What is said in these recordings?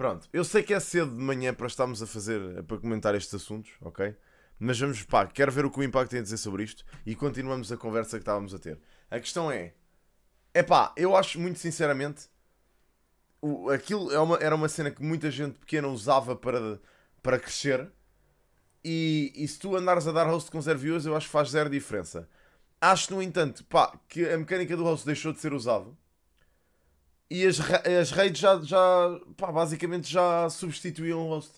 Pronto, eu sei que é cedo de manhã para estarmos a fazer, para comentar estes assuntos, ok? Mas vamos, pá, quero ver o que o Impacto tem a dizer sobre isto e continuamos a conversa que estávamos a ter. A questão é, é pá, eu acho muito sinceramente, o, aquilo é uma, era uma cena que muita gente pequena usava para, para crescer e, e se tu andares a dar host com zero views, eu acho que faz zero diferença. Acho, no entanto, pá, que a mecânica do host deixou de ser usado e as, as raids já, já pá, basicamente já substituíam o host.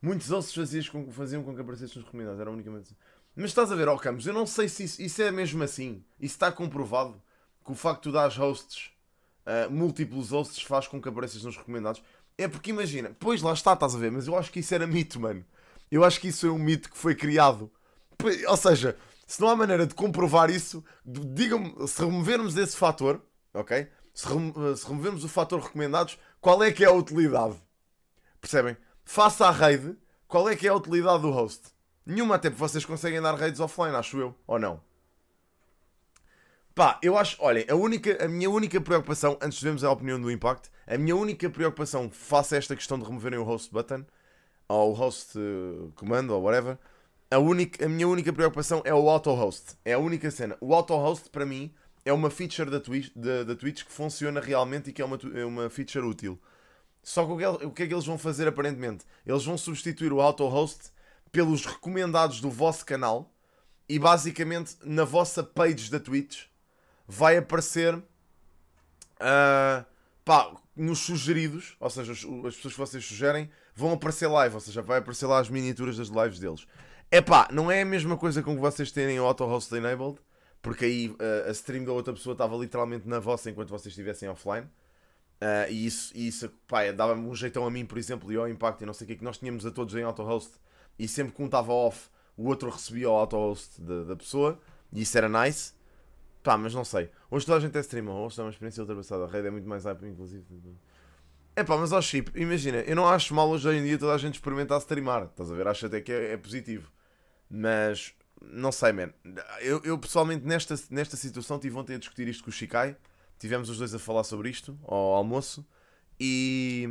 Muitos hosts faziam com, faziam com que aparecessem nos recomendados, era unicamente assim. Mas estás a ver, ó oh, Campos, eu não sei se isso, isso, é mesmo assim. Isso está comprovado que o facto de dar hosts, uh, eh, múltiplos hosts, faz com que apareças nos recomendados. É porque imagina, pois lá está, estás a ver, mas eu acho que isso era mito, mano. Eu acho que isso é um mito que foi criado. Ou seja, se não há maneira de comprovar isso, digam-me, se removermos esse fator, ok? se, remo eh, se removemos o fator recomendados, qual é que é a utilidade? Percebem? faça a raid, qual é que é a utilidade do host? Nenhuma, até porque vocês conseguem dar raids offline, acho eu, ou não? Pá, eu acho, olhem, a, única, a minha única preocupação, antes de vermos a opinião do Impact, a minha única preocupação face a esta questão de removerem o host button, ou o host uh, comando, ou whatever, a, única, a minha única preocupação é o auto-host. É a única cena. O auto-host, para mim, é uma feature da Twitch, da, da Twitch que funciona realmente e que é uma, é uma feature útil. Só que o que é que eles vão fazer aparentemente? Eles vão substituir o auto-host pelos recomendados do vosso canal e basicamente na vossa page da Twitch vai aparecer uh, pá, nos sugeridos, ou seja, as pessoas que vocês sugerem vão aparecer live, ou seja, vai aparecer lá as miniaturas das lives deles. É pá, não é a mesma coisa com que vocês terem o auto-host enabled, porque aí a, eh, a stream da outra pessoa estava literalmente na vossa enquanto vocês estivessem offline. Uh, e isso, e isso é, dava-me um jeitão a mim, por exemplo, e ao impacto e não sei o que, que nós tínhamos a todos em auto-host. E sempre que um estava off, o outro recebia o auto-host da, da pessoa. E isso era nice. Pá, mas não sei. Hoje toda a gente é streamer, hoje é uma experiência ultrapassada. A rede é muito mais hype, inclusive. É pá, mas ao chip, imagina, eu não acho mal hoje em dia toda a gente experimentar streamar. Estás a ver? Acho até que é, é positivo. Mas não sei, man. Eu, eu, pessoalmente, nesta, nesta situação, tive ontem a discutir isto com o Shikai. Tivemos os dois a falar sobre isto ao almoço. E,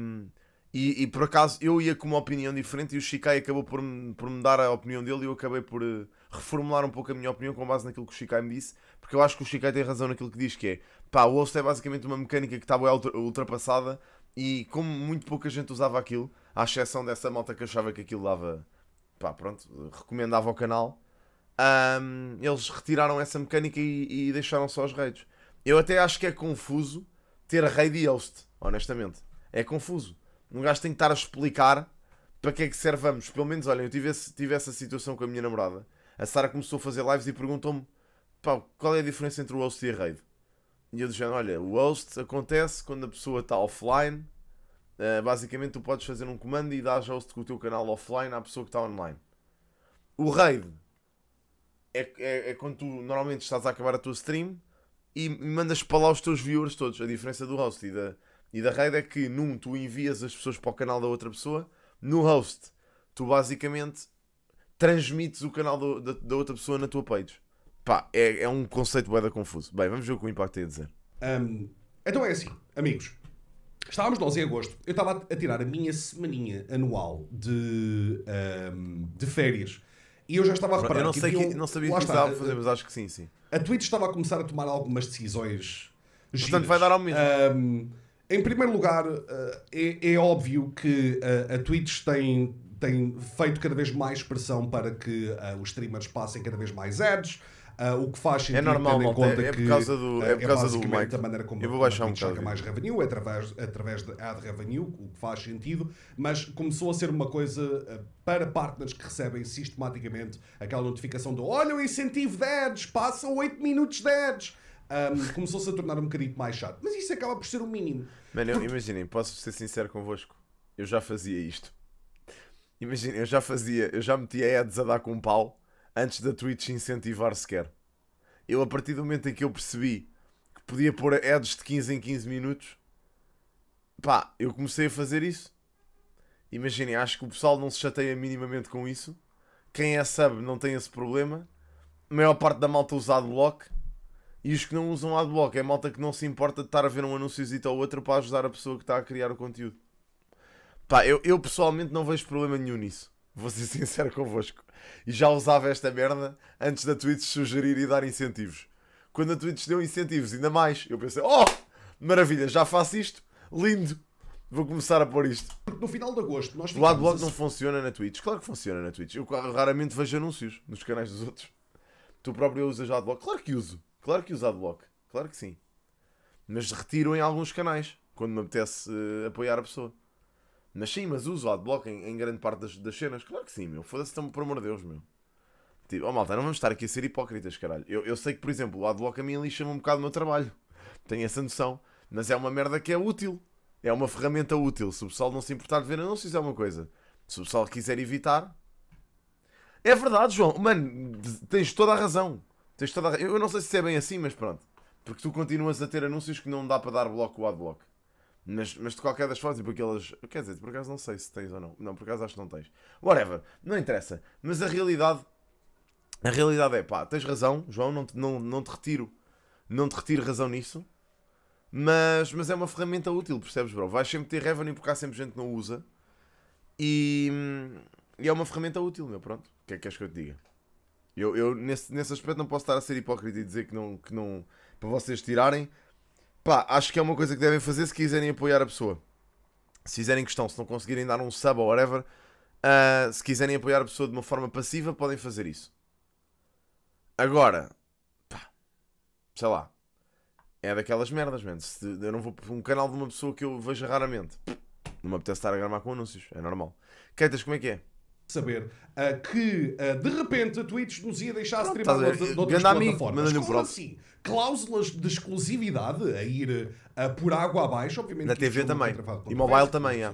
e, e por acaso eu ia com uma opinião diferente e o Shikai acabou por, por me dar a opinião dele e eu acabei por eh, reformular um pouco a minha opinião com base naquilo que o Shikai me disse. Porque eu acho que o Shikai tem razão naquilo que diz que é pá, o osso é basicamente uma mecânica que estava ultrapassada e como muito pouca gente usava aquilo, à exceção dessa malta que achava que aquilo dava. pá, pronto, recomendava ao canal um, eles retiraram essa mecânica e, e, deixaram só os raids. Eu até acho que é confuso ter raid e host, honestamente. É confuso. Um gajo tem que estar a explicar para que é que servamos. Pelo menos, olhem, eu tive, esse, tive essa situação com a minha namorada. A Sara começou a fazer lives e perguntou-me qual é a diferença entre o host e a raid. E eu disse: olha, o host acontece quando a pessoa está offline. Uh, basicamente, tu podes fazer um comando e dar host com o teu canal offline à pessoa que está online. O raid é, é, é, quando tu normalmente estás a acabar a tua stream e, e mandas para lá os teus viewers todos. A diferença do host e da, e da raid é que num tu envias as pessoas para o canal da outra pessoa, no host tu basicamente transmites o canal do, da, da, outra pessoa na tua page. Pá, é, é um conceito boeda confuso. Bem, vamos ver o que o impacto tem a dizer. Um, então é assim, amigos. Estávamos nós em agosto. Eu estava a tirar a minha semaninha anual de, um, de férias e eu já estava a reparar. Eu não, sei que, que, não sabia que estava a fazer, mas acho que sim, sim. A Twitch estava a começar a tomar algumas decisões. Giras. Portanto, vai dar ao mesmo. Um, em primeiro lugar, uh, é, é, óbvio que uh, a Twitch tem, tem feito cada vez mais pressão para que uh, os streamers passem cada vez mais ads, Uh, o que faz é sentido, é normal, tendo em conta é, ah, é por é causa do, é por causa é do Mike. maneira como, Eu vou baixar como um chega mais revenue, é através, através de ad revenue, o que faz sentido, mas começou a ser uma coisa ah, para partners que recebem sistematicamente aquela notificação do olha o incentivo de ads, passam 8 minutos de ads. Um, Começou-se a tornar um bocadinho mais chato, mas isso acaba por ser o mínimo. Mano, Porque... imaginem, posso ser sincero convosco, eu já fazia isto. imaginem eu já fazia, eu já metia ads a dar com um pau antes da Twitch incentivar sequer. Eu, a partir do momento em que eu percebi que podia pôr ads de 15 em 15 minutos, pá, eu comecei a fazer isso. Imaginem, acho que o pessoal não se chateia minimamente com isso. Quem é sub não tem esse problema. A maior parte da malta usa adblock. E os que não usam adblock é a malta que não se importa de estar a ver um anúnciozito ou outro para ajudar a pessoa que está a criar o conteúdo. Pá, eu, eu pessoalmente não vejo problema nenhum nisso. Vou ser sincero convosco. E já usava esta merda antes da Twitch sugerir e dar incentivos. Quando a Twitch deu incentivos, ainda mais, eu pensei: oh, maravilha, já faço isto, lindo, vou começar a pôr isto. No final de agosto, nós O adblock assim. não funciona na Twitch. Claro que funciona na Twitch. Eu raramente vejo anúncios nos canais dos outros. Tu próprio usas adblock? Claro que uso. Claro que uso adblock. Claro que sim. Mas retiro em alguns canais, quando me apetece uh, apoiar a pessoa. Mas sim, mas uso adblock em, em grande parte das, das cenas. Claro que sim, meu. Foda-se, por amor de Deus, meu. Tipo, oh malta, não vamos estar aqui a ser hipócritas, caralho. Eu, eu sei que, por exemplo, o adblock a mim lixa-me um bocado o meu trabalho. Tenho essa noção. Mas é uma merda que é útil. É uma ferramenta útil. Se o pessoal não se importar de ver anúncios, é uma coisa. Se o pessoal quiser evitar. É verdade, João. Mano, tens toda a razão. Tens toda a... Eu não sei se é bem assim, mas pronto. Porque tu continuas a ter anúncios que não dá para dar bloco o adblock. Mas, mas de qualquer das formas, tipo aquelas. Quer dizer, por acaso não sei se tens ou não. Não, por acaso acho que não tens. Whatever, não interessa. Mas a realidade. A realidade é, pá, tens razão, João, não te, não, não te retiro. Não te retiro razão nisso. Mas, mas é uma ferramenta útil, percebes, bro? Vais sempre ter revenue porque há sempre gente que não usa. E, e é uma ferramenta útil, meu, pronto. O que é que queres que eu te diga? Eu, eu nesse, nesse aspecto não posso estar a ser hipócrita e dizer que não, que não. Para vocês tirarem, Pá, acho que é uma coisa que devem fazer se quiserem apoiar a pessoa. Se fizerem questão, se não conseguirem dar um sub ou whatever, uh, se quiserem apoiar a pessoa de uma forma passiva, podem fazer isso. Agora, pá, sei lá. É daquelas merdas, mano. eu não vou um canal de uma pessoa que eu vejo raramente. Não me apetece estar a gramar com anúncios, é normal. Keitas, como é que é? saber uh, que uh, de repente a Twitch nos ia deixar Pronto, streamar tá, de, de outras plataformas. Amigo, Como assim? Cláusulas de exclusividade a ir uh, por água abaixo, obviamente. Na TV também. E mobile também, é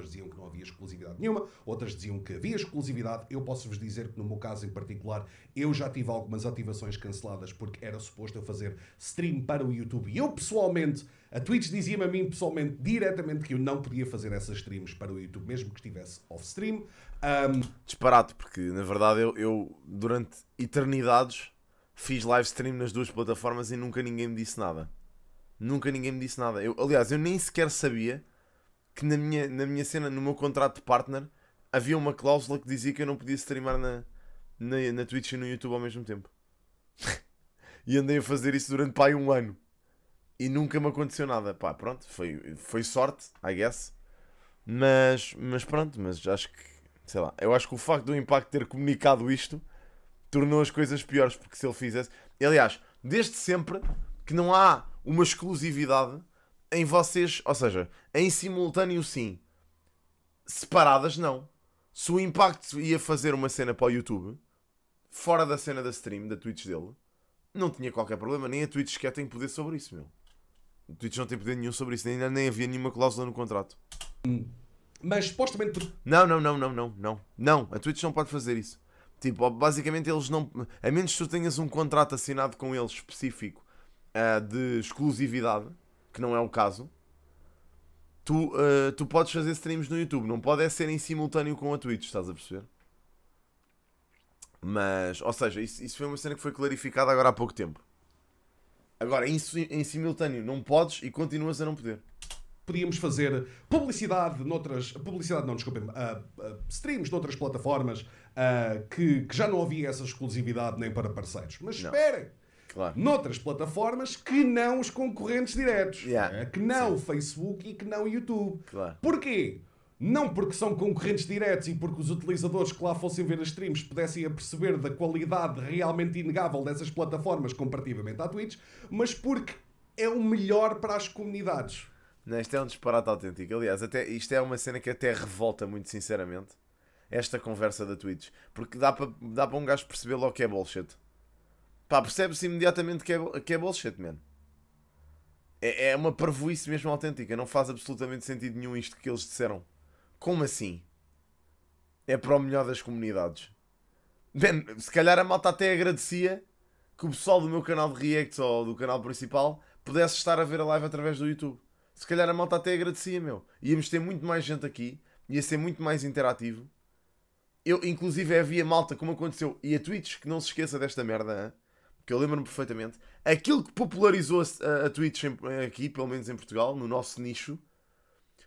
havia exclusividade nenhuma, outras diziam que havia exclusividade. Eu posso vos dizer que, no meu caso em particular, eu já tive algumas ativações canceladas porque era suposto eu fazer stream para o YouTube. E eu pessoalmente, a Twitch dizia-me a mim pessoalmente diretamente que eu não podia fazer essas streams para o YouTube, mesmo que estivesse off-stream. Um... porque na verdade eu, eu durante eternidades fiz live stream nas duas plataformas e nunca ninguém me disse nada. Nunca ninguém me disse nada. Eu, aliás, eu nem sequer sabia que na minha, na minha cena, no meu contrato de partner, havia uma cláusula que dizia que eu não podia streamar na, na, na Twitch e no YouTube ao mesmo tempo. e andei a fazer isso durante pai um ano. E nunca me aconteceu nada. Pá, pronto, foi, foi sorte, I guess. Mas, mas pronto, mas acho que, sei lá, eu acho que o facto do Impacto ter comunicado isto tornou as coisas piores, porque se ele fizesse. Aliás, desde sempre que não há uma exclusividade em vocês, ou seja, em simultâneo sim, separadas não. Se o Impacto ia fazer uma cena para o YouTube, fora da cena da stream, da Twitch dele, não tinha qualquer problema, nem a Twitch sequer tem poder sobre isso, meu. A Twitch não tem poder nenhum sobre isso, ainda nem havia nenhuma cláusula no contrato. Mas supostamente. Não, não, não, não, não, não. Não, a Twitch não pode fazer isso. Tipo, basicamente eles não. A menos que tu tenhas um contrato assinado com eles específico uh, de exclusividade, que não é o caso, tu, uh, tu podes fazer streams no YouTube. Não pode é ser em simultâneo com a Twitch, estás a perceber? Mas, ou seja, isso, isso foi uma cena que foi clarificada agora há pouco tempo. Agora, em, em simultâneo, não podes e continuas a não poder podíamos fazer publicidade noutras. Publicidade, não, desculpem. Uh, uh, streams noutras plataformas uh, que, que, já não havia essa exclusividade nem para parceiros. Mas não. esperem! claro. noutras plataformas que não os concorrentes diretos. Yeah. É, que não Sim. Facebook e que não o YouTube. Claro. Porquê? Não porque são concorrentes diretos e porque os utilizadores que lá fossem ver as streams pudessem aperceber da qualidade realmente inegável dessas plataformas comparativamente à Twitch, mas porque é o melhor para as comunidades. Não, isto é um disparate autêntico. Aliás, até, isto é uma cena que até revolta, muito sinceramente, esta conversa da Twitch. Porque dá para dá um gajo perceber logo que é bullshit. Pá, percebe-se imediatamente que é, que é bullshit, man. É, é uma parvoíce mesmo autêntica. Não faz absolutamente sentido nenhum isto que eles disseram. Como assim? É para o melhor das comunidades. Man, se calhar a malta até agradecia que o pessoal do meu canal de React ou do canal principal pudesse estar a ver a live através do YouTube. Se calhar a malta até agradecia, meu. Íamos ter muito mais gente aqui, ia ser muito mais interativo. Eu, inclusive, havia malta, como aconteceu, e a Twitch, que não se esqueça desta merda, hein? que eu lembro-me perfeitamente, aquilo que popularizou a, a Twitch em, aqui, pelo menos em Portugal, no nosso nicho,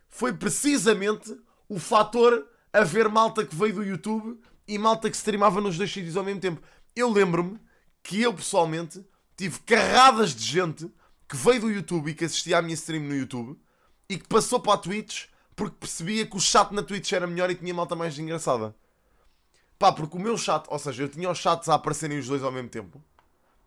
foi precisamente o fator haver malta que veio do YouTube e malta que streamava nos dois sítios ao mesmo tempo. Eu lembro-me que eu pessoalmente tive carradas de gente que veio do YouTube e que assistia à minha stream no YouTube e que passou para a Twitch porque percebia que o chat na Twitch era melhor e tinha malta mais engraçada. Pá, porque o meu chat, ou seja, eu tinha os chats a aparecerem os dois ao mesmo tempo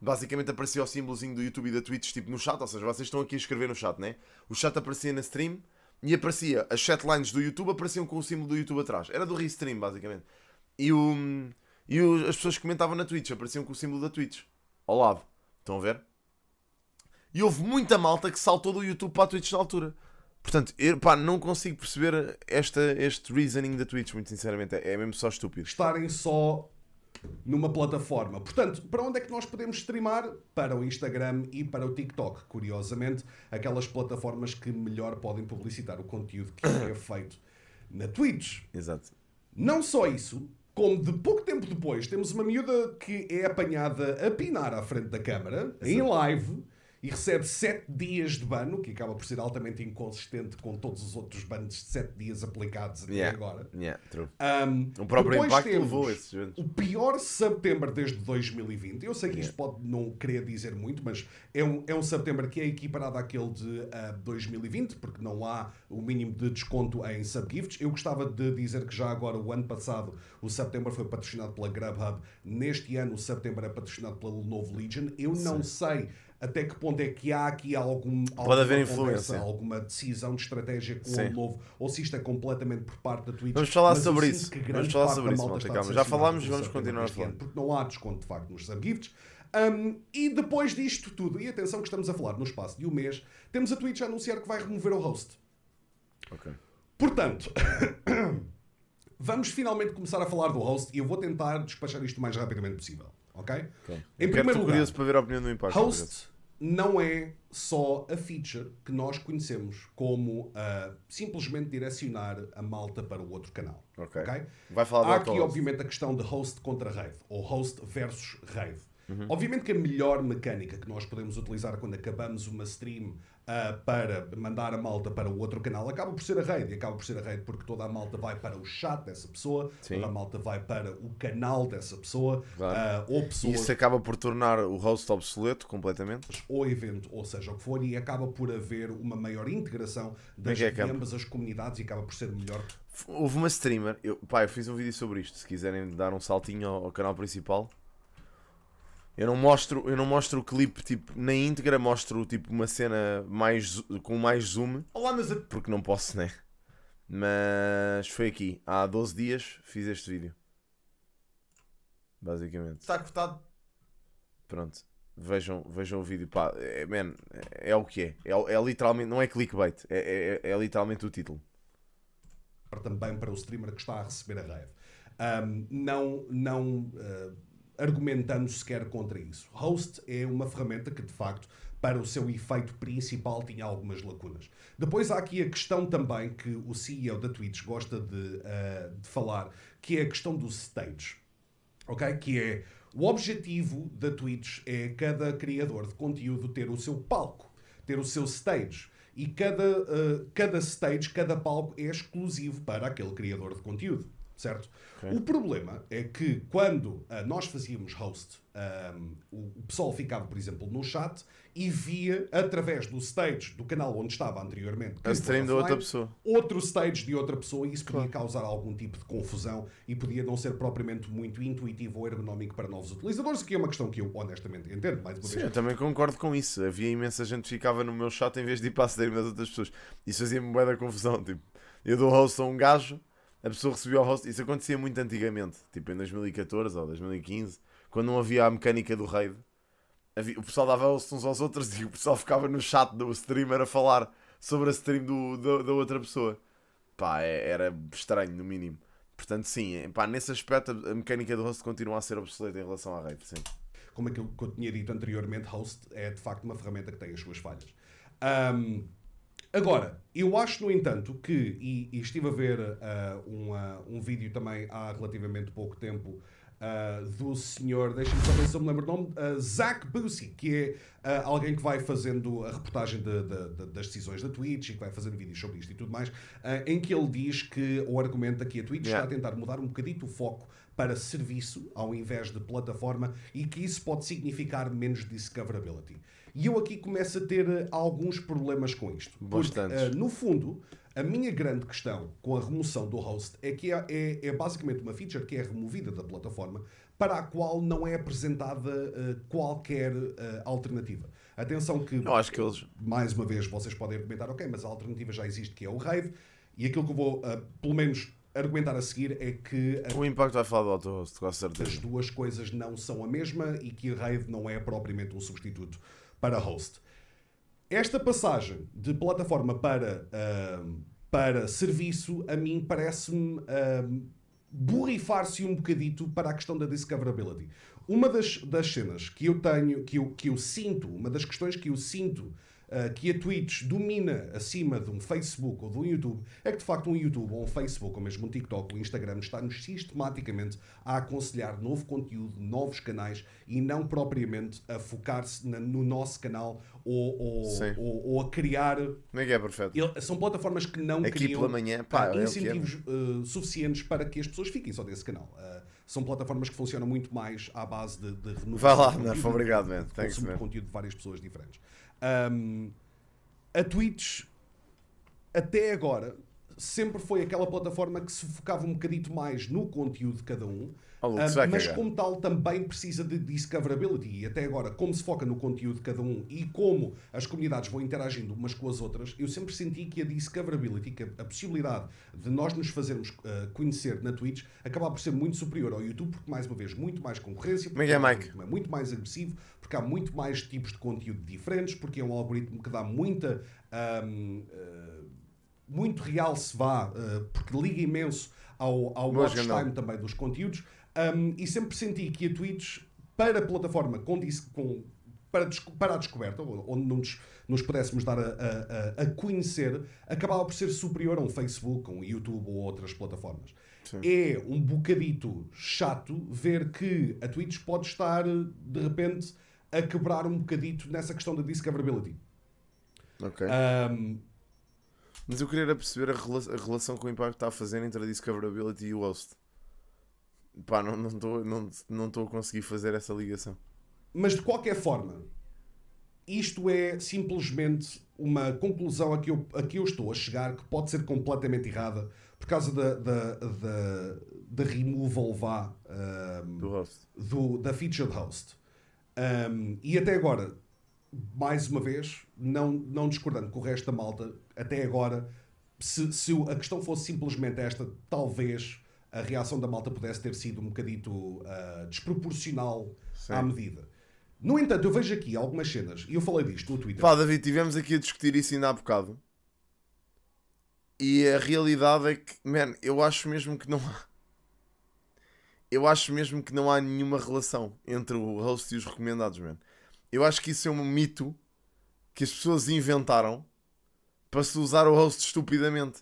basicamente aparecia o símbolozinho do YouTube e da Twitch tipo no chat, ou seja, vocês estão aqui a escrever no chat, né? O chat aparecia na stream e aparecia as chatlines do YouTube apareciam com o símbolo do YouTube atrás. Era do Restream, basicamente. E, o, hum, e o, as pessoas comentavam na Twitch, apareciam com o símbolo da Twitch ao lado. Estão a ver? E houve muita malta que saltou do YouTube para a Twitch na altura. Portanto, eu, pá, não consigo perceber esta, este reasoning da Twitch, muito sinceramente. É, é mesmo só estúpido. Estarem só numa plataforma. Portanto, para onde é que nós podemos streamar? Para o Instagram e para o TikTok, curiosamente, aquelas plataformas que melhor podem publicitar o conteúdo que é feito na Twitch. Exato. Não só isso, como de pouco tempo depois temos uma miúda que é apanhada a pinar à frente da câmara, Exato. em live e recebe sete dias de bano, que acaba por ser altamente inconsistente com todos os outros bans de sete dias aplicados até yeah, agora. Yeah, um, o próprio impacto levou esses eventos. O pior setembro desde 2020. Eu sei que yeah. isto pode não querer dizer muito, mas é um, é um setembro que é equiparado àquele de uh, ah, 2020, porque não há o mínimo de desconto em subgifts. Eu gostava de dizer que já agora, o ano passado, o setembro foi patrocinado pela Grubhub. Neste ano, o setembro é patrocinado pelo Novo Legion. Eu Sim. não sei até que ponto é que há aqui algum, Pode alguma influência. alguma decisão de estratégia com Sim. o novo, ou se isto é completamente por parte da Twitch. Vamos falar mas sobre isso. Vamos falar sobre isso, calma. Já falámos, vamos continuar a falar. Porque não há desconto de facto nos subgifts. Um, e depois disto tudo, e atenção que estamos a falar no espaço de um mês, temos a Twitch a anunciar que vai remover o host. Ok. Portanto, vamos finalmente começar a falar do host e eu vou tentar despachar isto o mais rapidamente possível, ok? okay. Em eu primeiro lugar, para ver a opinião do impacto. Host não é só a feature que nós conhecemos como uh, simplesmente direcionar a malta para o outro canal. Ok. okay? Vai falar Há aqui, obviamente, a questão de host contra rave, ou host versus rave. Uhum. Obviamente que a melhor mecânica que nós podemos utilizar quando acabamos uma stream uh, para mandar a malta para o outro canal acaba por ser a rede. E acaba por ser a rede porque toda a malta vai para o chat dessa pessoa, Sim. toda a malta vai para o canal dessa pessoa. Claro. Uh, ou pessoa... Isso acaba por tornar o host obsoleto completamente? Ou evento, ou seja o que for, e acaba por haver uma maior integração é das, de é, ambas as comunidades e acaba por ser melhor Houve uma streamer, eu, pá, eu fiz um vídeo sobre isto. Se quiserem dar um saltinho ao, ao canal principal, eu não mostro, eu não mostro o clipe tipo na íntegra, mostro tipo uma cena mais com mais zoom. Olá meus porque não posso, né? Mas foi aqui, há 12 dias fiz este vídeo. Basicamente. Está cortado. Pronto. Vejam, vejam o vídeo, pá, é, man, é, é o que é. é. é. literalmente, não é clickbait, é, é, é literalmente o título. Também para o streamer que está a receber a raiva. Um, não, não uh argumentando sequer contra isso. Host é uma ferramenta que, de facto, para o seu efeito principal tinha algumas lacunas. Depois há aqui a questão também que o CEO da Twitch gosta de, uh, de falar, que é a questão dos stages. Ok? Que é o objetivo da Twitch é cada criador de conteúdo ter o seu palco, ter o seu stage. E cada, uh, cada stage, cada palco é exclusivo para aquele criador de conteúdo certo? Okay. O problema é que quando uh, nós fazíamos host, um, o, pessoal ficava, por exemplo, no chat e via, através do stage do canal onde estava anteriormente, a stream de outra pessoa. outro stage de outra pessoa e isso podia claro. causar algum tipo de confusão e podia não ser propriamente muito intuitivo ou ergonómico para novos utilizadores, que é uma questão que eu honestamente entendo. Mais uma Sim, eu também concordo com isso. Havia imensa gente que ficava no meu chat em vez de ir para a stream das outras pessoas. Isso fazia-me bué da confusão. Tipo, eu dou host a um gajo a pessoa recebeu o host. Isso acontecia muito antigamente, tipo em 2014 ou 2015, quando não havia a mecânica do raid. O pessoal dava host uns aos outros e o pessoal ficava no chat do streamer a falar sobre a stream do, do da outra pessoa. Pá, é, era estranho, no mínimo. Portanto, sim, é, pá, nesse aspecto a mecânica do host continua a ser obsoleta em relação à raid, sim. Como aquilo que eu tinha dito anteriormente, host é de facto uma ferramenta que tem as suas falhas. Um, Agora, eu acho, no entanto, que, e, e estive a ver uh, ah, um, uh, um vídeo também há relativamente pouco tempo Uh, do senhor, deixa-me só se eu me lembro o nome, uh, ah, Zach Busey, que é uh, alguém que vai fazendo a reportagem de, de, de, das decisões da Twitch e que vai fazendo vídeos sobre isto e tudo mais, em que ele diz que, o argumento que a Twitch yeah. está a tentar mudar um bocadito o foco para serviço ao invés de plataforma e que isso pode significar menos discoverability. E eu aqui começo a ter eh, alguns problemas com isto. Bastantes. uh, no fundo, a minha grande questão com a remoção do host é que é, é, é, basicamente uma feature que é removida da plataforma para a qual não é apresentada uh, qualquer uh, alternativa. Atenção que, eu acho que eles... mais uma vez, vocês podem argumentar, ok, mas a alternativa já existe, que é o Rave, e aquilo que eu vou, uh, pelo menos, argumentar a seguir é que... A... O impacto vai falar do host com certeza. As duas coisas não são a mesma e que o Rave não é propriamente um substituto para host. Esta passagem de plataforma para, uh, para serviço, a mim parece-me uh, borrifar-se um bocadito para a questão da discoverability. Uma das, das cenas que eu tenho, que eu, que eu sinto, uma das questões que eu sinto eh, que a Twitch domina acima de um Facebook ou de um YouTube, é que de facto um YouTube ou um Facebook ou mesmo um TikTok ou um Instagram está-nos sistematicamente a aconselhar novo conteúdo, novos canais e não propriamente a focar-se no nosso canal ou, ou, ou, ou a criar. Como é que é perfeito. são plataformas que não Aqui criam pela manhã, pá, é é. incentivos é é. Uh, suficientes para que as pessoas fiquem só desse canal. Uh, são plataformas que funcionam muito mais à base de, de renovação. Vai lá, Nerf, obrigado, man. Thanks, man. conteúdo de várias pessoas diferentes. Um, a Twitch, até agora, sempre foi aquela plataforma que se focava um bocadito mais no conteúdo de cada um, oh, uh, mas como tal também precisa de discoverability. E até agora, como se foca no conteúdo de cada um e como as comunidades vão interagindo umas com as outras, eu sempre senti que a discoverability, que a, a possibilidade de nós nos fazermos uh, conhecer na Twitch, acabava por ser muito superior ao YouTube, porque mais uma vez, muito mais concorrência, é é, porque é muito, é muito mais agressivo, porque há muito mais tipos de conteúdo diferentes, porque é um algoritmo que dá muita. Um, uh, ah, muito real se vá, eh, porque liga imenso ao, ao watch time não. também dos conteúdos, um, e sempre senti que a Twitch, para a plataforma com, com, para, para a descoberta, onde nos, nos pudéssemos dar a, a, a, conhecer, acabava por ser superior a um Facebook, a um YouTube ou outras plataformas. Sim. É um bocadito chato ver que a Twitch pode estar, de repente, a quebrar um bocadito nessa questão da discoverability. Ok. Um, mas eu queria era perceber a, rela a, relação que o impacto está a fazer entre a discoverability e o host. Pá, não estou não não, não a conseguir fazer essa ligação. Mas de qualquer forma, isto é simplesmente uma conclusão a que, eu, a que eu estou a chegar que pode ser completamente errada por causa da, da, da, da removal vá um, do host. Do, da featured host. Um, e até agora, mais uma vez, não, não discordando com o resto da malta, até agora, se, se a questão fosse simplesmente esta, talvez a reação da malta pudesse ter sido um bocadito uh, desproporcional Sim. à medida. No entanto, eu vejo aqui algumas cenas, e eu falei disto no Twitter. Pá, David, tivemos aqui a discutir isso ainda há bocado. E a realidade é que, man, eu acho mesmo que não há. Eu acho mesmo que não há nenhuma relação entre o host e os recomendados, man. Eu acho que isso é um mito que as pessoas inventaram para se usar o host estupidamente,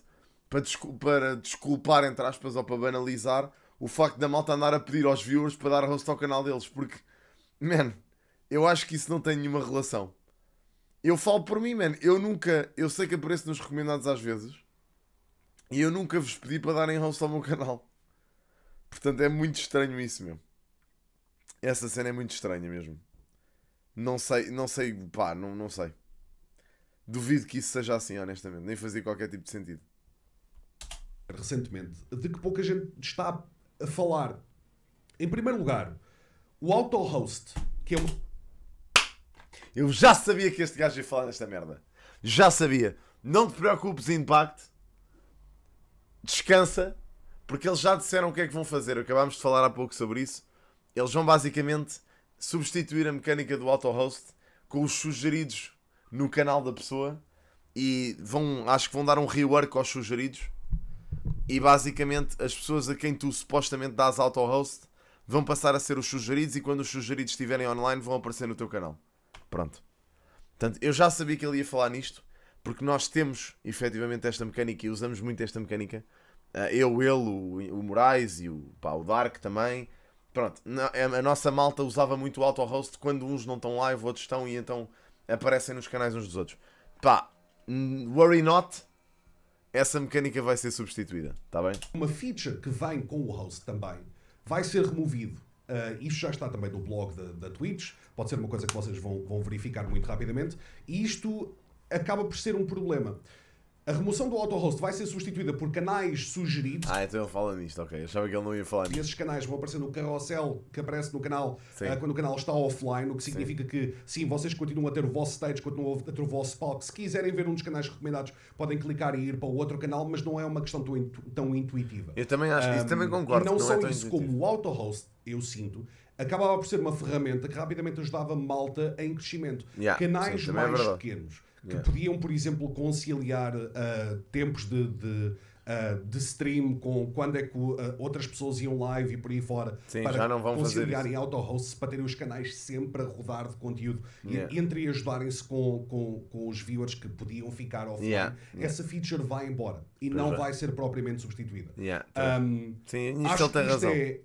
para, descul para desculpar, entre aspas, ou para banalizar o facto da malta andar a pedir aos viewers para dar host ao canal deles, porque, man, eu acho que isso não tem nenhuma relação. Eu falo por mim, man, eu nunca, eu sei que apareço nos recomendados às vezes, e eu nunca vos pedi para darem host ao meu canal. Portanto, é muito estranho isso mesmo. Essa cena é muito estranha mesmo. Não sei, não sei, pá, não, não sei. Duvido que isso seja assim, honestamente. Nem fazia qualquer tipo de sentido. Recentemente, de que pouca gente está a falar. Em primeiro lugar, o auto-host, que é um. Eu já sabia que este gajo ia falar nesta merda. Já sabia. Não te preocupes, Impact. Descansa, porque eles já disseram o que é que vão fazer. Acabámos de falar há pouco sobre isso. Eles vão basicamente substituir a mecânica do auto-host com os sugeridos no canal da pessoa e vão, acho que vão dar um rework aos sugeridos. E basicamente as pessoas a quem tu supostamente dás auto-host vão passar a ser os sugeridos e quando os sugeridos estiverem online vão aparecer no teu canal. Pronto. Portanto, eu já sabia que ele ia falar nisto, porque nós temos efetivamente esta mecânica e usamos muito esta mecânica. Ah, eu, ele, o, o Moraes e o, pá, o Dark também. Pronto, a nossa malta usava muito o auto-host quando uns não estão live, outros estão, e então aparecem nos canais uns dos outros. Pá, worry not, essa mecânica vai ser substituída, está bem? Uma feature que vem com o host também vai ser removido. Uh, isto já está também no blog da, da Twitch, pode ser uma coisa que vocês vão, vão verificar muito rapidamente, e isto acaba por ser um problema. A remoção do autohost vai ser substituída por canais sugeridos. Ah, então ele fala nisto, ok. Eu achava que ele não ia falar nisto. E esses canais vão aparecer no carrossel que aparece no canal uh, quando o canal está offline, o que significa sim. que sim, vocês continuam a ter o vosso stage, continuam a ter o vosso palco. Se quiserem ver um dos canais recomendados, podem clicar e ir para o outro canal, mas não é uma questão tão, intu tão intuitiva. Eu também acho um, isso, também concordo. E não, não é só é isso, intuitivo. como o autohost, eu sinto, acabava por ser uma ferramenta que rapidamente ajudava malta em crescimento. Yeah, canais sim, é mais é pequenos que podiam, por exemplo, conciliar uh, tempos de, de Uh, de stream com quando é que uh, outras pessoas iam live e por aí fora Sim, para já não vão conciliarem auto-hosts para terem os canais sempre a rodar de conteúdo yeah. e, entre ajudarem-se com, com, com os viewers que podiam ficar offline yeah. essa yeah. feature vai embora e pois não é. vai ser propriamente substituída um, Sim, acho que isto razão. é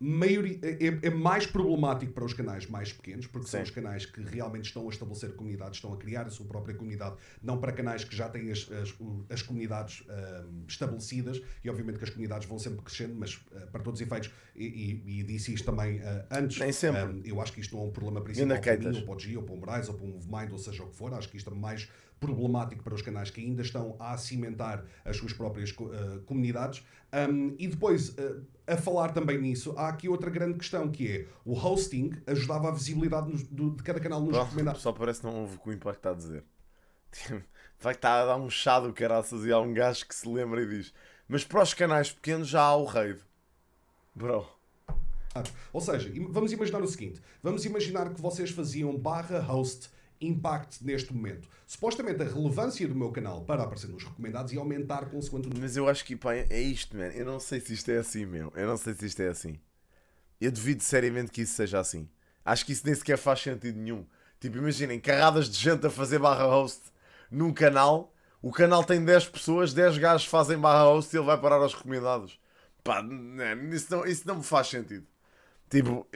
Maioria, é, é, é, mais problemático para os canais mais pequenos, porque Sim. são os canais que realmente estão a estabelecer comunidades, estão a criar a sua própria comunidade, não para canais que já têm as, as, as comunidades um, estabelecidas, e obviamente que as comunidades vão sempre crescendo, mas uh, para todos os efeitos, e, e, e disse isto também uh, antes, Nem sempre. Um, eu acho que isto não é um problema principal para mim, ou para o G, ou para o Moraes, ou para o Mind ou seja o que for, acho que isto é mais problemático para os canais que ainda estão a cimentar as suas próprias uh, comunidades. Um, e depois, uh, a falar também nisso, há aqui outra grande questão que é o hosting ajudava a visibilidade nos, do, de cada canal nos Pronto, recomendados. Só parece que não houve o que impacto está a dizer. Vai estar a dar um chá do caraças e há um gajo que se lembra e diz: Mas para os canais pequenos já há o raid. Bro. Ou seja, vamos imaginar o seguinte: vamos imaginar que vocês faziam barra host impacte neste momento. Supostamente a relevância do meu canal para aparecer nos recomendados e aumentar consequentemente. Mas eu acho que pá, é isto, man. Eu não sei se isto é assim, meu. Eu não sei se isto é assim. Eu duvido seriamente que isso seja assim. Acho que isso nem sequer faz sentido nenhum. Tipo, imaginem, carradas de gente a fazer barra host num canal. O canal tem 10 pessoas, 10 gajos fazem barra host e ele vai parar aos recomendados. Pá, isso não, isso não me faz sentido. Tipo,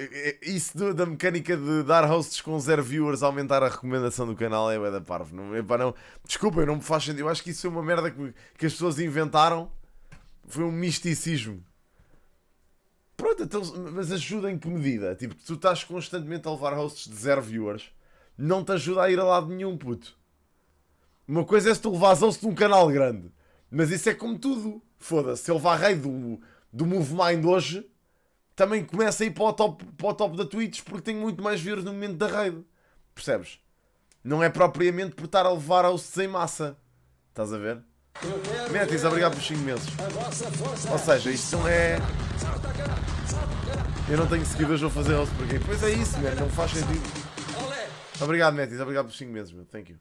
isso da mecânica de dar hosts com zero viewers aumentar a recomendação do canal é da parvo. Não, epá, não, eu não me faço sentido. Eu acho que isso foi é uma merda que, que as pessoas inventaram. Foi um misticismo. Pronto, então, mas ajuda em que medida? Tipo, tu estás constantemente a levar hosts de zero viewers. Não te ajuda a ir a lado nenhum, puto. Uma coisa é se tu levas hosts de um canal grande. Mas isso é como tudo. Foda-se, eu levar rei do, do Movemind hoje também começa a ir para o, top, para o top da Twitch porque tem muito mais views no momento da rede. Percebes? Não é propriamente por estar a levar ao sem massa. Estás a ver? Metis, obrigado por 5 meses. Ou seja, isto não é. Eu não tenho seguidores, vou fazer host por Pois é isso, meu não faz sentido. Obrigado, Metis, obrigado por 5 meses, meu. Thank you.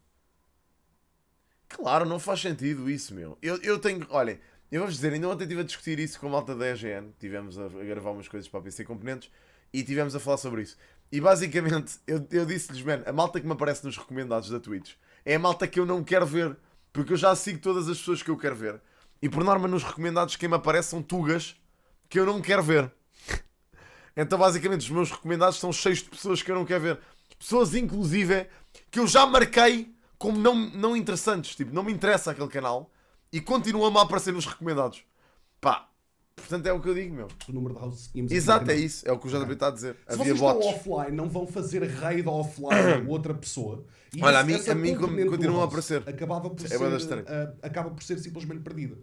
Claro, não faz sentido isso, meu. Eu, eu tenho. Olhem, eu vou dizer, ainda ontem estive a discutir isso com a malta da EGN. Tivemos a gravar umas coisas para a PC Componentes e tivemos a falar sobre isso. E basicamente, eu, eu disse-lhes, mano, a malta que me aparece nos recomendados da Twitch é a malta que eu não quero ver, porque eu já sigo todas as pessoas que eu quero ver. E por norma, nos recomendados, quem me aparece são tugas que eu não quero ver. então, basicamente, os meus recomendados são cheios de pessoas que eu não quero ver. Pessoas, inclusive, que eu já marquei como não, não interessantes. Tipo, não me interessa aquele canal e continua mal a aparecer nos recomendados. Pá, Portanto, é o que eu digo, meu. O número de houses que Exato, é isso. É o que o JB okay. está a dizer. Se Havia vocês bots. estão offline, não vão fazer raid offline ou outra pessoa. E Olha, a mim, é a mim continua a aparecer. Acabava por é ser, uh, acaba por ser simplesmente perdida.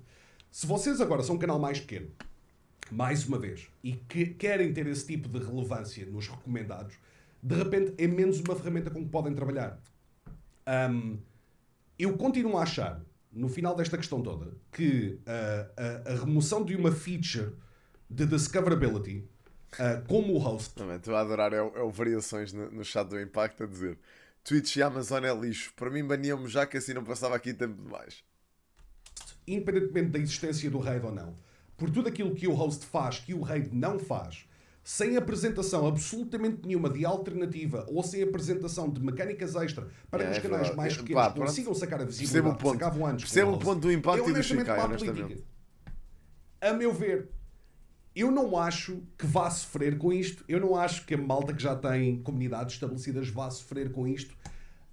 Se vocês agora são um canal mais pequeno, mais uma vez, e que querem ter esse tipo de relevância nos recomendados, de repente é menos uma ferramenta com que podem trabalhar. Um, eu continuo a achar no final desta questão toda, que a, a, a remoção de uma feature de discoverability uh, como o host. Também estou a adorar, é, é variações no, no, chat do Impact a dizer Twitch e Amazon é lixo. Para mim baniam-me já que assim não passava aqui tempo demais. Independentemente da existência do raid ou não, por tudo aquilo que o host faz que o raid não faz, sem apresentação absolutamente nenhuma de alternativa ou sem apresentação de mecânicas extra para é, que os canais é mais pequenos pá, consigam sacar a visibilidade que sacavam antes. Percebo o ponto do impacto e é do Chicago, honestamente. A meu ver, eu não acho que vá sofrer com isto. Eu não acho que a malta que já tem comunidades estabelecidas vá sofrer com isto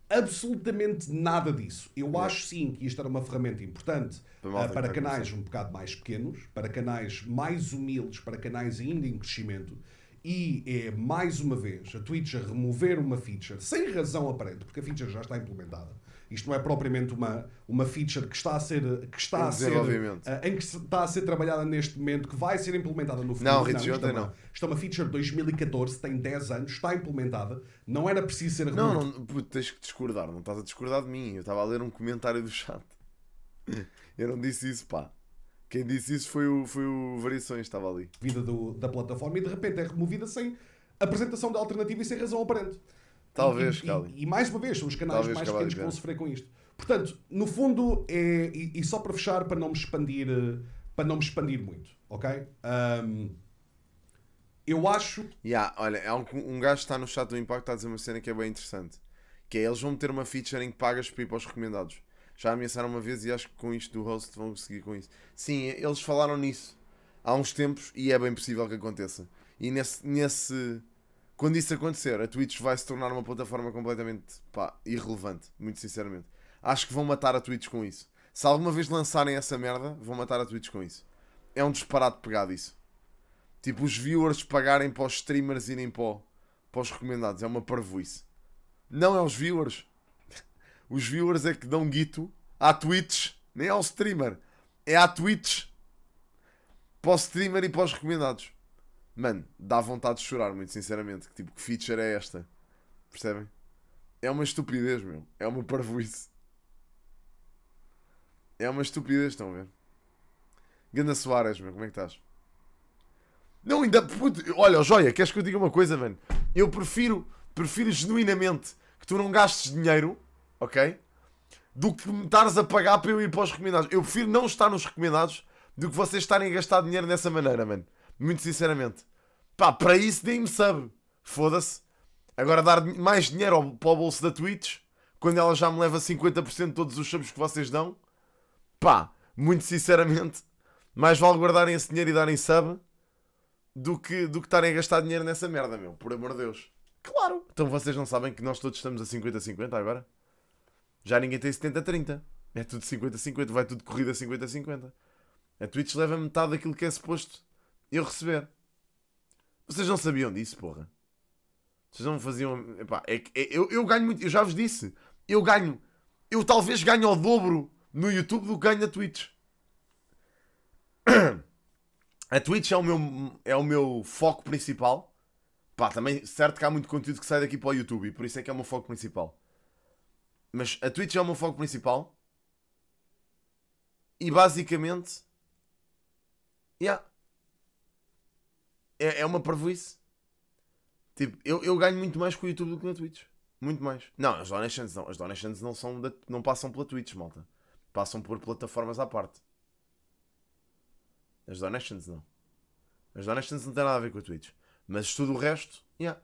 absolutamente nada disso. Eu é. acho sim que isto era uma ferramenta importante uh, para canais um bocado mais pequenos, para canais mais humildes, para canais ainda em crescimento. E é mais uma vez a Twitch a remover uma feature sem razão aparente, porque a feature já está implementada isto não é propriamente uma, uma feature que está a ser, que está em, a ser uh, em que está a ser trabalhada neste momento, que vai ser implementada no futuro. Não, Rede não, isto, é uma, isto é uma feature de 2014, tem 10 anos, está implementada, não era preciso ser Não, não tens que discordar, não estás a discordar de mim. Eu estava a ler um comentário do chat. Eu não disse isso, pá. Quem disse isso foi o, foi o Variações, estava ali. Vida do, da plataforma e de repente é removida sem apresentação de alternativa e sem razão aparente. Talvez, e, e, e, mais uma vez, são os canais Talvez, mais pequenos que vão sofrer com isto. Portanto, no fundo, é, e, e, só para fechar, para não me expandir, para não me expandir muito, ok? Um, eu acho. Yeah, olha, é um, um gajo que está no chat do Impacto está a dizer uma cena que é bem interessante. Que é eles vão meter uma feature em que pagas para ir para os recomendados. Já ameaçaram uma vez e acho que com isto do host vão conseguir com isso. Sim, eles falaram nisso há uns tempos e é bem possível que aconteça. E nesse, nesse quando isso acontecer, a Twitch vai se tornar uma plataforma completamente pá, irrelevante, muito sinceramente. Acho que vão matar a Twitch com isso. Se alguma vez lançarem essa merda, vão matar a Twitch com isso. É um disparate pegado isso. Tipo, os viewers pagarem para os streamers irem para, para os recomendados. É uma parvoice. Não é os viewers. Os viewers é que dão guito à Twitch. Nem ao streamer. É à Twitch. Para o streamer e para os recomendados. Mano, dá vontade de chorar, muito sinceramente. Que tipo, que feature é esta? Percebem? É uma estupidez, meu. É uma parvoíce. É uma estupidez, estão a ver? Ganda Soares, meu, como é que estás? Não, ainda. Puto, olha, joia, queres que eu diga uma coisa, mano? Eu prefiro, prefiro genuinamente que tu não gastes dinheiro, ok? Do que me estares a pagar para eu ir para os recomendados. Eu prefiro não estar nos recomendados do que vocês estarem a gastar dinheiro dessa maneira, mano. Muito sinceramente. Pá, para isso deem-me sub. Foda-se. Agora dar mais dinheiro ao, para o bolso da Twitch, quando ela já me leva 50% de todos os subs que vocês dão. Pá, muito sinceramente, mais vale guardarem esse dinheiro e darem sub do que, do que estarem a gastar dinheiro nessa merda, meu. Por amor de Deus. Claro. Então vocês não sabem que nós todos estamos a 50-50 agora? Já ninguém tem 70-30. É tudo 50-50. Vai tudo corrida 50-50. A Twitch leva metade daquilo que é suposto eu receber. Vocês não sabiam disso, porra. Vocês não faziam. Epá, é, é, eu, eu ganho muito. Eu já vos disse. Eu ganho. Eu talvez ganho ao dobro no YouTube do que ganho na Twitch. A Twitch é o meu, é o meu foco principal. Pá, também certo que há muito conteúdo que sai daqui para o YouTube e por isso é que é o meu foco principal. Mas a Twitch é o meu foco principal. E basicamente. Yeah é, é uma parvoíce. Tipo, eu, eu ganho muito mais com o YouTube do que na Twitch. Muito mais. Não, as donations não. As donations não, são da, não passam pela Twitch, malta. Passam por plataformas à parte. As donations não. As donations não têm nada a ver com a Twitch. Mas tudo o resto, yeah.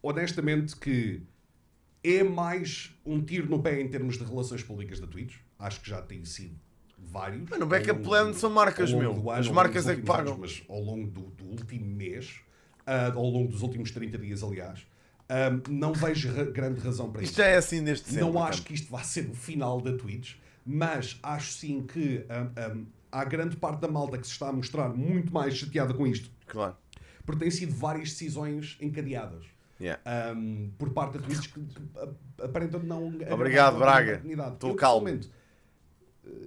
Honestamente que é mais um tiro no pé em termos de relações públicas da Twitch. Acho que já tem sido vários. Mano, o backup plan são marcas, meu. As marcas é que pagam. Anos, mas ao longo do, do último mês, uh, ao longo dos últimos 30 dias, aliás, ah, não vejo ra grande razão para isto. Isto é assim neste sempre, Não acho que isto vá ser o final da Twitch, mas acho sim que um, ah, um, há grande parte da malta que se está a mostrar muito mais chateada com isto. Claro. Porque têm sido várias decisões encadeadas. Yeah. por parte da Twitch que, aparentemente não. Obrigado, Braga. Estou calmo. Momento,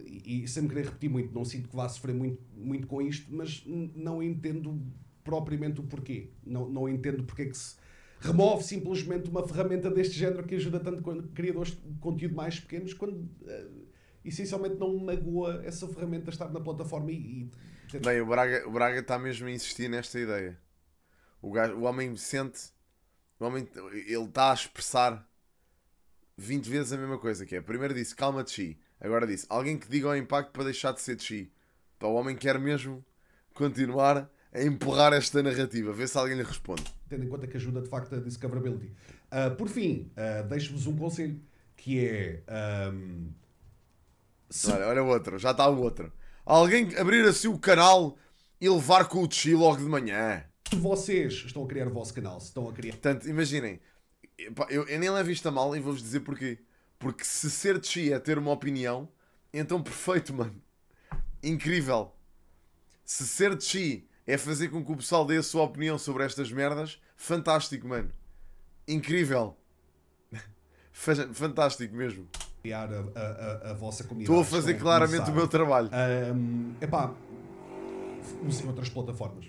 e, e sem me querer repetir muito, não sinto que vá sofrer muito, muito com isto, mas não entendo propriamente o porquê. Não, não entendo porque é que se remove simplesmente uma ferramenta deste género que ajuda tanto criadores de conteúdo mais pequenos, quando uh, essencialmente não magoa essa ferramenta estar na plataforma e. e... Bem, o Braga, o Braga está mesmo a insistir nesta ideia. O, gajo, o homem sente. O homem, ele está a expressar 20 vezes a mesma coisa, que é primeiro disse calma-te Agora disse: alguém que diga ao impacto para deixar de ser de chi. Para o homem quer mesmo continuar a empurrar esta narrativa, ver se alguém lhe responde. Tendo em conta que ajuda de facto a discoverability. Uh, por fim, uh, deixo-vos um conselho que é. Um, se... olha, olha outro, já está o outro. Alguém abrir assim o canal e levar com o chi logo de manhã. Se vocês estão a criar o vosso canal, se estão a criar. Portanto, imaginem, eu, eu nem levo isto a mal e vou-vos dizer porquê. Porque se ser chi é ter uma opinião, então perfeito, mano. Incrível. Se ser chi é fazer com que o pessoal dê a sua opinião sobre estas merdas, fantástico, mano. Incrível. fantástico mesmo. Criar a, a, a, vossa comunidade. Estou a fazer claramente o meu trabalho. Um, epá, usem outras plataformas.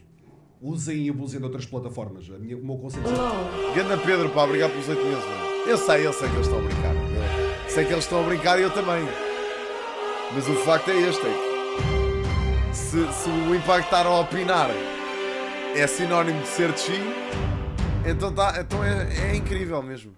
Usem e abusem de outras plataformas. A minha, o meu conceito. é. Ganda Pedro, pá, obrigado pelos oito meses, mano. Eu sei, eu sei que eles estão a brincar. Sei que eles estão a brincar e eu também. Mas o facto é este: é se, se, o impactar a opinar é sinónimo de ser de chi, então, tá, então é, é incrível mesmo.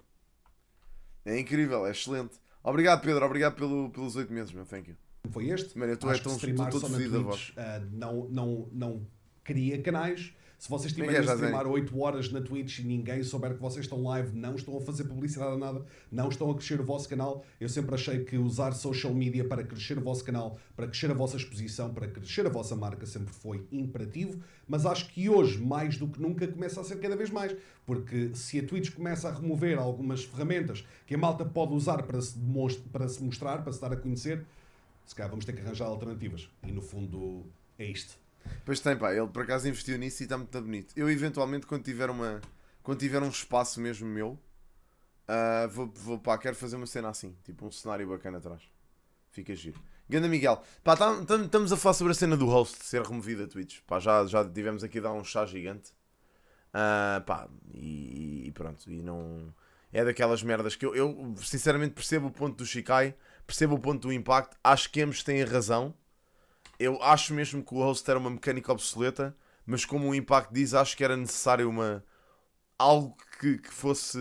É incrível, é excelente. Obrigado, Pedro. Obrigado pelo, pelos oito meses, meu. Thank you. Foi este. Mano, eu é estou tão streamar só na Twitch, uh, não, não, não cria canais se vocês tiverem a streamar 8 horas na Twitch e ninguém souber que vocês estão live, não estão a fazer publicidade a nada, não estão a crescer o vosso canal. Eu sempre achei que usar social media para crescer o vosso canal, para crescer a vossa exposição, para crescer a vossa marca sempre foi imperativo, mas acho que hoje, mais do que nunca, começa a ser cada vez mais. Porque se a Twitch começa a remover algumas ferramentas que a malta pode usar para se, para se mostrar, para se dar a conhecer, se calhar vamos ter que arranjar alternativas. E no fundo é isto. Pois tem, pá, ele por acaso investiu nisso e está muito bonito. Eu eventualmente, quando tiver, uma, quando tiver um espaço mesmo meu, uh, vou, vou, pá, quero fazer uma cena assim, tipo um cenário bacana atrás. Fica giro. Ganda Miguel, pá, tá, estamos tam, tam, a falar sobre a cena do host ser removida a Twitch. Pá, já, já tivemos aqui a dar um chá gigante. Uh, pá, e, e, pronto, e não. É daquelas merdas que eu, eu sinceramente percebo o ponto do Shikai, percebo o ponto do impacto, acho que ambos têm razão eu acho mesmo que o host era uma mecânica obsoleta, mas como o Impact diz, acho que era necessário uma algo que, que fosse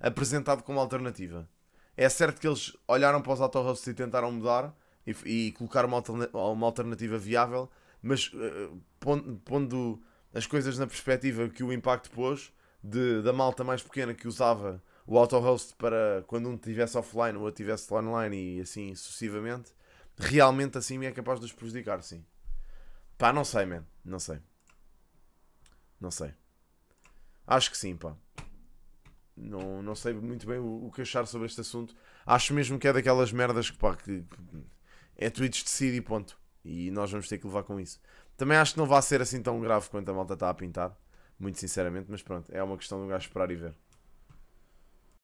apresentado como alternativa. É certo que eles olharam para os autohosts e tentaram mudar e, e colocar uma, alterna uma, alternativa viável, mas uh, pondo, pondo, as coisas na perspectiva que o Impact pôs, de, da malta mais pequena que usava o autohost para quando um tivesse offline, ou outro tivesse online e assim sucessivamente, realmente assim é capaz de os prejudicar, sim. Pá, não sei, man. Não sei. Não sei. Acho que sim, pá. Não, não sei muito bem o, o que achar sobre este assunto. Acho mesmo que é daquelas merdas que, pá, que, que é Twitch decide e ponto. E nós vamos ter que levar com isso. Também acho que não vai ser assim tão grave quanto a malta está a pintar. Muito sinceramente, mas pronto. É uma questão do gajo esperar e ver.